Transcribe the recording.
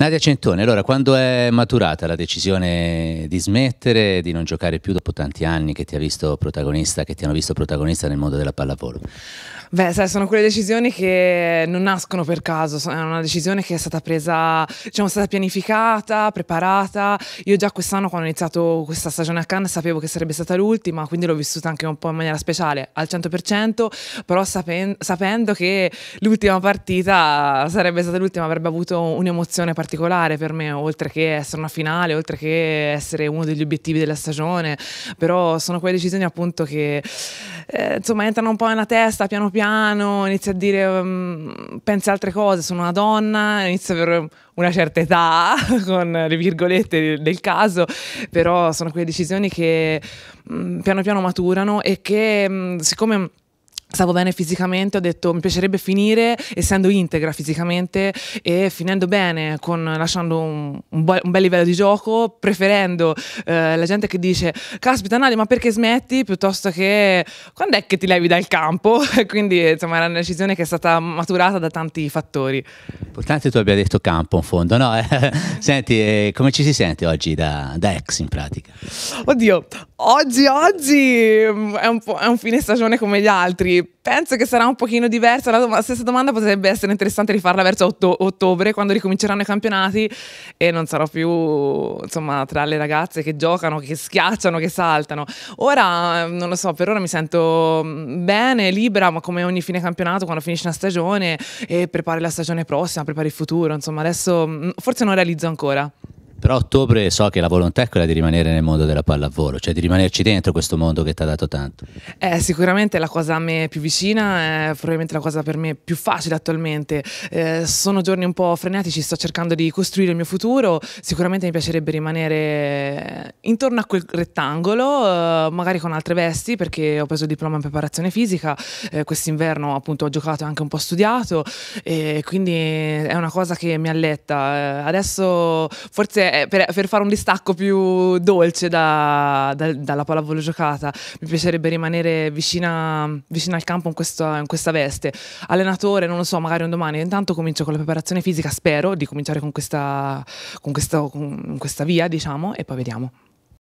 Nadia Centone, allora quando è maturata la decisione di smettere, di non giocare più dopo tanti anni che ti, visto che ti hanno visto protagonista nel mondo della pallavolo? Beh, sai, sono quelle decisioni che non nascono per caso, è una decisione che è stata presa, diciamo, è stata pianificata, preparata. Io già quest'anno, quando ho iniziato questa stagione a Cannes, sapevo che sarebbe stata l'ultima, quindi l'ho vissuta anche un po' in maniera speciale, al 100%, però sapen sapendo che l'ultima partita sarebbe stata l'ultima, avrebbe avuto un'emozione particolare per me, oltre che essere una finale, oltre che essere uno degli obiettivi della stagione, però sono quelle decisioni appunto che, eh, insomma, entrano un po' nella testa, piano piano piano inizia a dire um, ehm, pensa altre cose, sono una donna, inizia per una certa età, con le virgolette del caso, però sono quelle decisioni che um, piano piano maturano e che um, siccome Stavo bene fisicamente, ho detto mi piacerebbe finire essendo integra fisicamente e finendo bene, con, lasciando un, un, bo- un, bel livello di gioco, preferendo eh, la gente che dice caspita Nadia ma perché smetti piuttosto che quando è che ti levi dal campo? Quindi insomma era una decisione che è stata maturata da tanti fattori. Importante tu abbia detto campo in fondo, no? Senti, eh, come ci si sente oggi da, da ex in pratica? Oddio, oggi, oggi mm, è un, è un fine stagione come gli altri penso che sarà un pochino diversa. La, la, stessa domanda potrebbe essere interessante rifarla verso otto, ottobre, quando ricominceranno i campionati e non sarò più insomma, tra le ragazze che giocano, che schiacciano, che saltano. Ora, non lo so, per ora mi sento mm, bene, libera, ma come ogni fine campionato, quando finisce una stagione e prepari la stagione prossima, prepari il futuro, insomma, adesso mm, forse non realizzo ancora. Però ottobre so che la volontà è quella di rimanere nel mondo della pallavolo, cioè di rimanerci dentro questo mondo che ti ha dato tanto. Eh, sicuramente la cosa a me più vicina è probabilmente la cosa per me più facile attualmente. Eh, sono giorni un po' frenetici, sto cercando di costruire il mio futuro, sicuramente mi piacerebbe rimanere intorno a quel rettangolo, eh, magari con altre vesti perché ho preso il diploma in preparazione fisica, eh, quest'inverno appunto ho giocato e anche un po' studiato e quindi è una cosa che mi alletta. Eh, adesso forse eh, per, per, fare un distacco più dolce da, da, dalla pallavolo giocata, mi piacerebbe rimanere vicina, vicina al campo in questa, in questa, veste. Allenatore, non lo so, magari un domani. Intanto comincio con la preparazione fisica, spero di cominciare con questa, con questa, con questa via, diciamo, e poi vediamo.